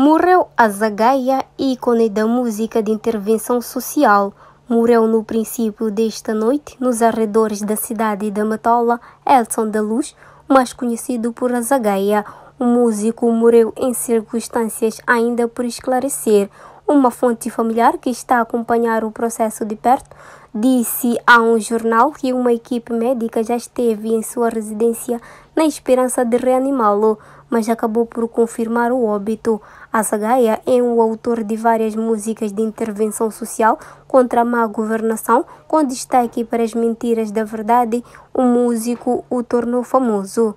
Morreu Zagaia, ícone da música de intervenção social. Morreu no princípio desta noite, nos arredores da cidade da Matola, Elson da Luz, mais conhecido por Azagaia. O músico morreu em circunstâncias ainda por esclarecer. Uma fonte familiar que está a acompanhar o processo de perto disse a um jornal que uma equipe médica já esteve em sua residência na esperança de reanimá-lo, mas acabou por confirmar o óbito. A Sagaia é o um autor de várias músicas de intervenção social contra a má governação, com destaque para as mentiras da verdade. O músico o tornou famoso.